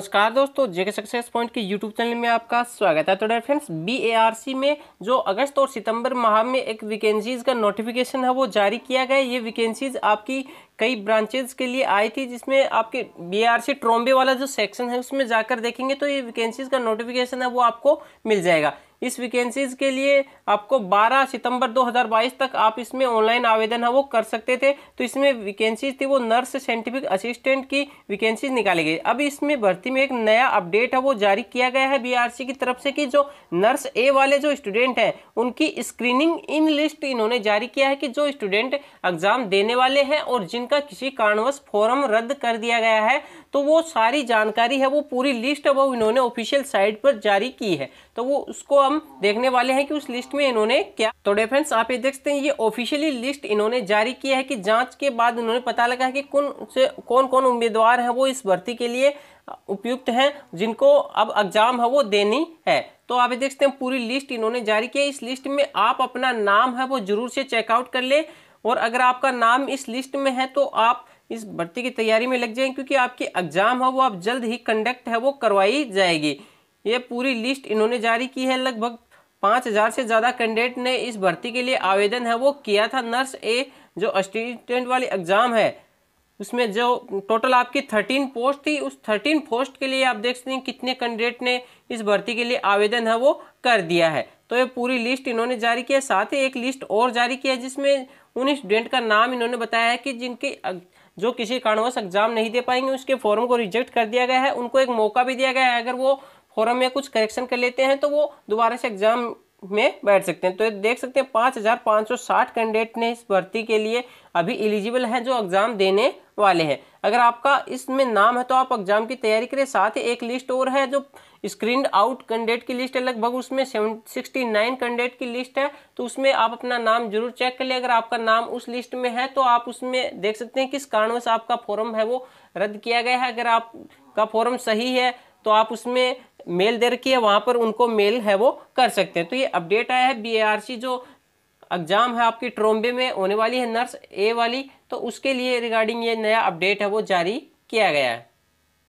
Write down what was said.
नमस्कार दोस्तों JK success point के यूट्यूब चैनल में आपका स्वागत है तो डेयर फ्रेंड्स बीएआरसी में जो अगस्त और सितंबर माह में एक वैकेंसीज़ का नोटिफिकेशन है वो जारी किया गया ये वैकेंसीज़ आपकी कई ब्रांचेज के लिए आई थी जिसमें आपके बीआरसी ट्रॉम्बे वाला जो सेक्शन है उसमें जाकर देखेंगे तो ये वैकेंसीज़ का नोटिफिकेशन है वो आपको मिल जाएगा इस वैकेंसीज़ के लिए आपको 12 सितंबर 2022 तक आप इसमें ऑनलाइन आवेदन है वो कर सकते थे तो इसमें वैकेंसीज थी वो नर्स साइंटिफिक असिस्टेंट की वैकेंसीज निकाली गई अब इसमें भर्ती में एक नया अपडेट है वो जारी किया गया है बीआरसी की तरफ से कि जो नर्स ए वाले जो स्टूडेंट हैं उनकी स्क्रीनिंग इन लिस्ट इन्होंने जारी किया है कि जो स्टूडेंट एग्ज़ाम देने वाले हैं और जिनका किसी कारणवश फॉर्म रद्द कर दिया गया है तो वो सारी जानकारी है वो पूरी लिस्ट अब इन्होंने ऑफिशियल साइट पर जारी की है तो वो उसको हम देखने वाले हैं कि उस लिस्ट में इन्होंने क्या तो डिफ्रेंड्स आप ये देखते हैं ये ऑफिशियली लिस्ट इन्होंने जारी किया है कि जांच के बाद इन्होंने पता लगा है कि कौन से कौन कौन उम्मीदवार हैं वो इस भर्ती के लिए उपयुक्त हैं जिनको अब एग्जाम है वो देनी है तो आप देखते हैं पूरी लिस्ट इन्होंने जारी किया इस लिस्ट में आप अपना नाम है वो जरूर से चेकआउट कर ले और अगर आपका नाम इस लिस्ट में है तो आप इस भर्ती की तैयारी में लग जाएं क्योंकि आपकी एग्ज़ाम है वो आप जल्द ही कंडक्ट है वो करवाई जाएगी ये पूरी लिस्ट इन्होंने जारी की है लगभग पाँच हज़ार से ज़्यादा कैंडिडेट ने इस भर्ती के लिए आवेदन है वो किया था नर्स ए जो असिस्टेंट वाली एग्ज़ाम है उसमें जो टोटल आपकी थर्टीन पोस्ट थी उस थर्टीन पोस्ट के लिए आप देख सकते हैं कितने कैंडिडेट ने इस भर्ती के लिए आवेदन है वो कर दिया है तो ये पूरी लिस्ट इन्होंने जारी किया साथ ही एक लिस्ट और जारी किया जिसमें उन स्टूडेंट का नाम इन्होंने बताया है कि जिनके जो किसी कारणवश एग्जाम नहीं दे पाएंगे उसके फॉर्म को रिजेक्ट कर दिया गया है उनको एक मौका भी दिया गया है अगर वो फॉर्म में कुछ करेक्शन कर लेते हैं तो वो दोबारा से एग्जाम में बैठ सकते हैं तो देख सकते हैं पाँच हज़ार पाँच सौ साठ कैंडिडेट ने इस भर्ती के लिए अभी एलिजिबल हैं जो एग्ज़ाम देने वाले हैं अगर आपका इसमें नाम है तो आप एग्ज़ाम की तैयारी करें साथ ही एक लिस्ट और है जो स्क्रीन आउट कैंडिडेट की लिस्ट है लगभग उसमें सिक्सटी नाइन कैंडिडेट की लिस्ट है तो उसमें आप अपना नाम जरूर चेक कर लें अगर आपका नाम उस लिस्ट में है तो आप उसमें देख सकते हैं किस से आपका फॉर्म है वो रद्द किया गया है अगर आपका फॉर्म सही है तो आप उसमें मेल दे रखी है वहाँ पर उनको मेल है वो कर सकते हैं तो ये अपडेट आया है बी जो एग्ज़ाम है आपकी ट्रोम्बे में होने वाली है नर्स ए वाली तो उसके लिए रिगार्डिंग ये नया अपडेट है वो जारी किया गया है